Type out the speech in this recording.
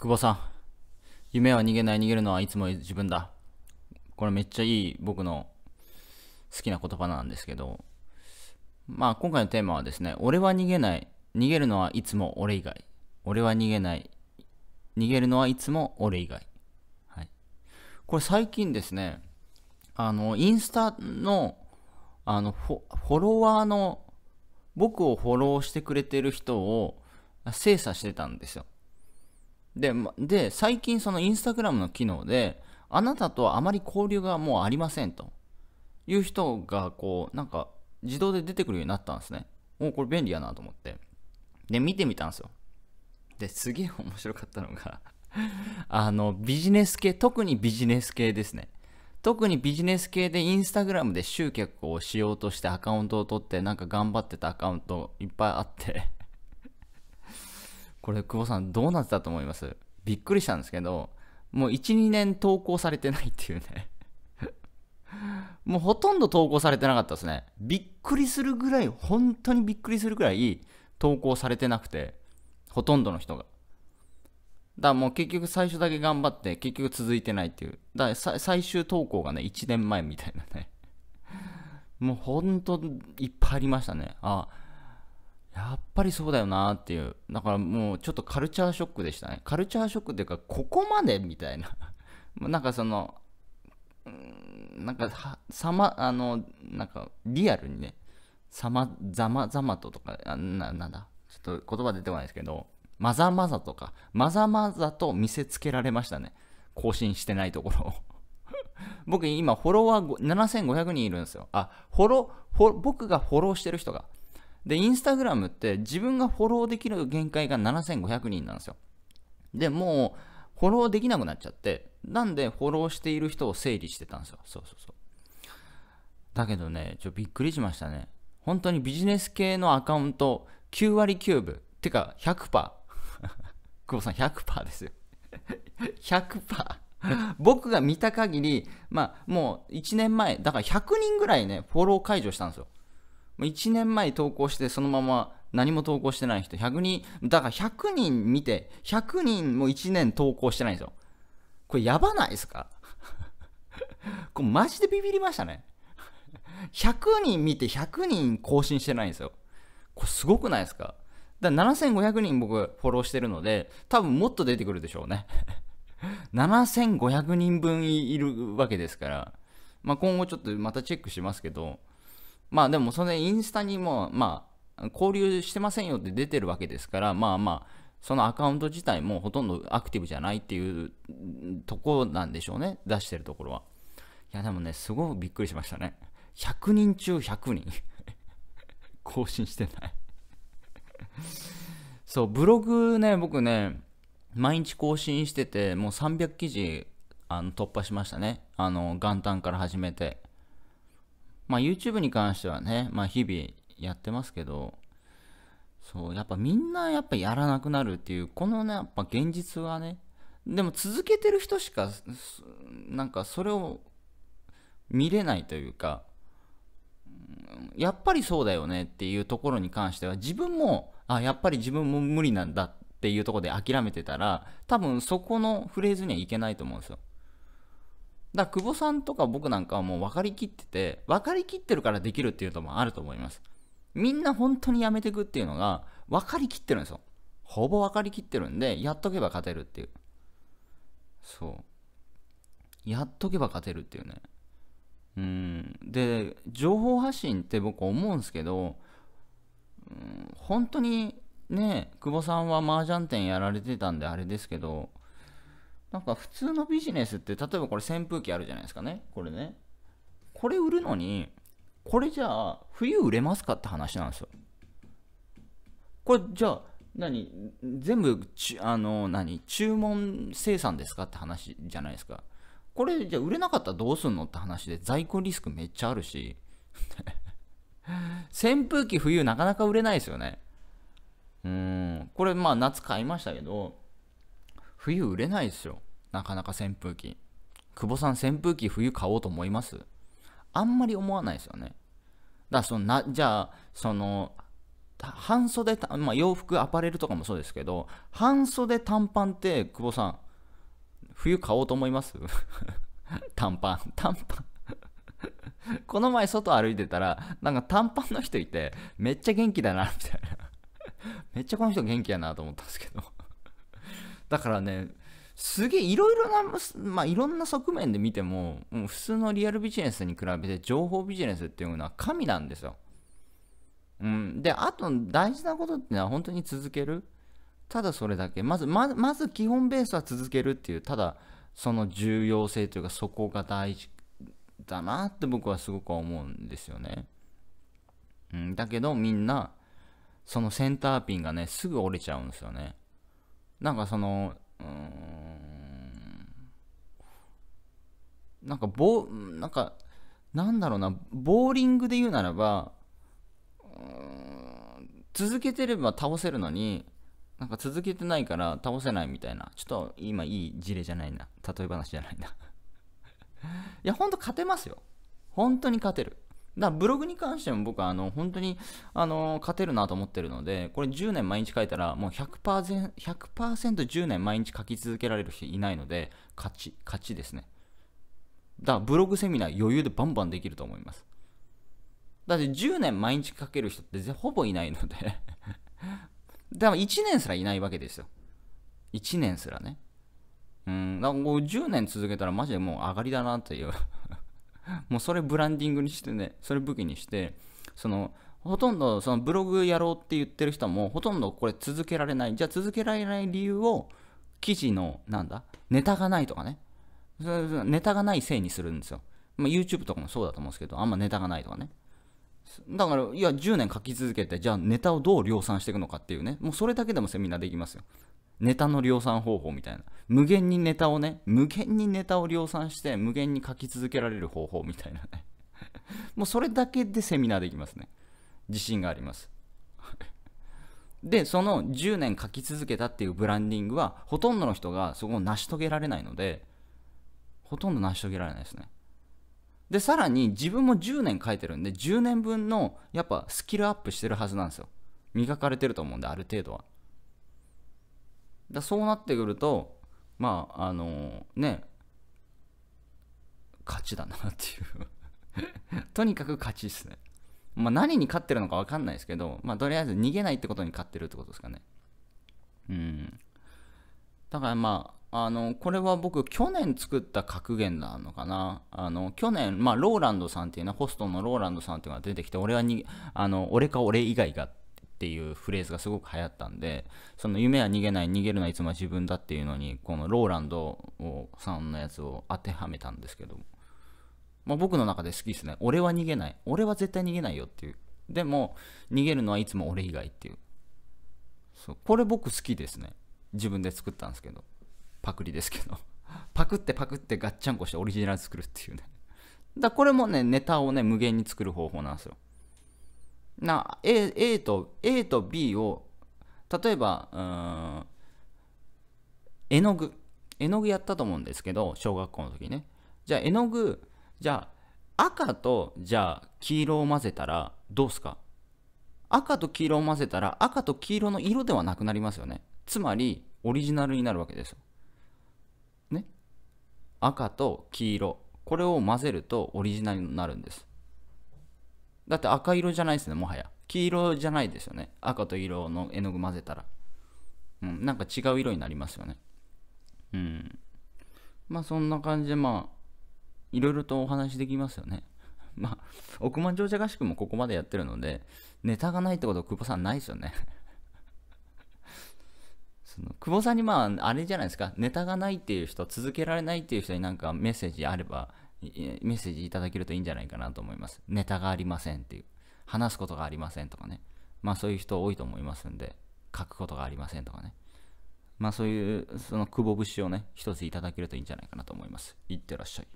久保さん、夢は逃げない、逃げるのはいつも自分だ。これめっちゃいい僕の好きな言葉なんですけど、まあ今回のテーマはですね、俺は逃げない、逃げるのはいつも俺以外。俺は逃げない、逃げるのはいつも俺以外。はい。これ最近ですね、あの、インスタの、あのフォロワーの僕をフォローしてくれてる人を精査してたんですよ。で、で最近そのインスタグラムの機能で、あなたとはあまり交流がもうありませんという人が、こう、なんか自動で出てくるようになったんですね。もうこれ便利やなと思って。で、見てみたんですよ。で、すげえ面白かったのが あの、ビジネス系、特にビジネス系ですね。特にビジネス系でインスタグラムで集客をしようとしてアカウントを取ってなんか頑張ってたアカウントいっぱいあってこれ久保さんどうなってたと思いますびっくりしたんですけどもう12年投稿されてないっていうねもうほとんど投稿されてなかったですねびっくりするぐらい本当にびっくりするぐらい投稿されてなくてほとんどの人がだからもう結局最初だけ頑張って結局続いてないっていうだから最終投稿がね1年前みたいなねもうほんといっぱいありましたねあやっぱりそうだよなっていうだからもうちょっとカルチャーショックでしたねカルチャーショックっていうかここまでみたいな なんかそのなんかさまあのなんかリアルにねさまざまざまととかあななんだちょっと言葉出てこないですけどまざまざとかまざまざと見せつけられましたね更新してないところを 僕今フォロワー7500人いるんですよあフォロフォ僕がフォローしてる人がで、インスタグラムって自分がフォローできる限界が7500人なんですよ。で、もうフォローできなくなっちゃって、なんでフォローしている人を整理してたんですよ。そうそうそう。だけどね、ちょびっくりしましたね。本当にビジネス系のアカウント9割9分。てか100%。久保さん100%ですよ。100%。僕が見た限り、まあ、もう1年前、だから100人ぐらいね、フォロー解除したんですよ。1年前投稿してそのまま何も投稿してない人、100人、だから100人見て、100人も1年投稿してないんですよ。これやばないですか これマジでビビりましたね。100人見て100人更新してないんですよ。これすごくないですかだから7500人僕フォローしてるので、多分もっと出てくるでしょうね。7500 人分いるわけですから、まあ、今後ちょっとまたチェックしますけど、まあでもそれインスタにもまあ交流してませんよって出てるわけですからまあまあそのアカウント自体もほとんどアクティブじゃないっていうとこなんでしょうね出してるところはいやでもねすごいびっくりしましたね100人中100人 更新してないそうブログね僕ね毎日更新しててもう300記事あの突破しましたねあの元旦から始めてまあ YouTube に関してはね、まあ日々やってますけど、そう、やっぱみんなやっぱやらなくなるっていう、このね、やっぱ現実はね、でも続けてる人しか、なんかそれを見れないというか、やっぱりそうだよねっていうところに関しては自分もあやっぱり自分も無理なんだっていうところで諦めてたら多分そこのフレーズにはいけないと思うんですよ。だ久保さんとか僕なんかはもう分かりきってて、分かりきってるからできるっていうのもあると思います。みんな本当にやめていくっていうのが分かりきってるんですよ。ほぼ分かりきってるんで、やっとけば勝てるっていう。そう。やっとけば勝てるっていうね。うん。で、情報発信って僕思うんですけど、うん、本当にね、久保さんは麻雀店やられてたんであれですけど、なんか普通のビジネスって例えばこれ扇風機あるじゃないですかねこれねこれ売るのにこれじゃあ冬売れますかって話なんですよこれじゃあ何全部あの何注文生産ですかって話じゃないですかこれじゃあ売れなかったらどうすんのって話で在庫リスクめっちゃあるし 扇風機冬なかなか売れないですよねうんこれまあ夏買いましたけど冬売れないですよ。なかなか扇風機。久保さん扇風機冬買おうと思いますあんまり思わないですよね。だからそのな、じゃあ、その、半袖まあ、洋服、アパレルとかもそうですけど、半袖短パンって、久保さん、冬買おうと思います 短パン、短パン この前外歩いてたら、なんか短パンの人いて、めっちゃ元気だな、みたいなめっちゃこの人元気やなと思ったんですけどだからねすげえいろいろな、まあ、いろんな側面で見ても、もう普通のリアルビジネスに比べて情報ビジネスっていうのは神なんですよ。うん、で、あと大事なことっていうのは本当に続ける。ただそれだけ。まず、ままず基本ベースは続けるっていう、ただその重要性というかそこが大事だなって僕はすごく思うんですよね。うん、だけどみんな、そのセンターピンがね、すぐ折れちゃうんですよね。なんかそのうんなんかボなんかなんだろうなボーリングで言うならば続けてれば倒せるのになんか続けてないから倒せないみたいなちょっと今いい事例じゃないな例え話じゃないないやほんと勝てますよ本当に勝てるだブログに関しても僕はあの本当にあの勝てるなと思ってるので、これ10年毎日書いたらもう 100%, 100%10 年毎日書き続けられる人いないので、勝ち、勝ちですね。だからブログセミナー余裕でバンバンできると思います。だって10年毎日書ける人ってほぼいないのででも1年すらいないわけですよ。1年すらね。うん、だからもう10年続けたらマジでもう上がりだなという もうそれブランディングにしてね、それ武器にして、その、ほとんどそのブログやろうって言ってる人も、ほとんどこれ続けられない。じゃあ続けられない理由を、記事の、なんだ、ネタがないとかね。ネタがないせいにするんですよ。まあ、YouTube とかもそうだと思うんですけど、あんまネタがないとかね。だから、いや、10年書き続けて、じゃあネタをどう量産していくのかっていうね、もうそれだけでもセミナーできますよ。ネタの量産方法みたいな。無限にネタをね、無限にネタを量産して、無限に書き続けられる方法みたいなね。もうそれだけでセミナーできますね。自信があります。で、その10年書き続けたっていうブランディングは、ほとんどの人がそこを成し遂げられないので、ほとんど成し遂げられないですね。で、さらに自分も10年書いてるんで、10年分のやっぱスキルアップしてるはずなんですよ。磨かれてると思うんで、ある程度は。だそうなってくるとまああのね勝ちだなっていう とにかく勝ちですねまあ何に勝ってるのか分かんないですけどまあとりあえず逃げないってことに勝ってるってことですかねうんだからまああのこれは僕去年作った格言なのかなあの去年まあローランドさんっていうねホストのローランドさんっていうのが出てきて俺はにあの俺か俺以外がっっていうフレーズがすごく流行ったんでその夢は逃げない逃げるのはいつも自分だっていうのにこのローランドをさんのやつを当てはめたんですけど、まあ、僕の中で好きですね俺は逃げない俺は絶対逃げないよっていうでも逃げるのはいつも俺以外っていうそうこれ僕好きですね自分で作ったんですけどパクリですけど パクってパクってガッチャンコしてオリジナル作るっていうねだこれもねネタをね無限に作る方法なんですよな A, A, と A と B を例えば絵の具絵の具やったと思うんですけど小学校の時ねじゃあ絵の具じゃあ赤とじゃあ黄色を混ぜたらどうすか赤と黄色を混ぜたら赤と黄色の色ではなくなりますよねつまりオリジナルになるわけですよね赤と黄色これを混ぜるとオリジナルになるんですだって赤色じゃないですね、もはや。黄色じゃないですよね。赤と色の絵の具混ぜたら。うん、なんか違う色になりますよね。うん。まあそんな感じで、まあ、いろいろとお話できますよね。まあ、億万長者合宿もここまでやってるので、ネタがないってことは久保さんないですよね その久保さんにまあ、あれじゃないですか、ネタがないっていう人、続けられないっていう人になんかメッセージあればメッセージいただけるといいんじゃないかなと思います。ネタがありませんっていう。話すことがありませんとかね。まあそういう人多いと思いますんで、書くことがありませんとかね。まあそういう、その久保節をね、一ついただけるといいんじゃないかなと思います。いってらっしゃい。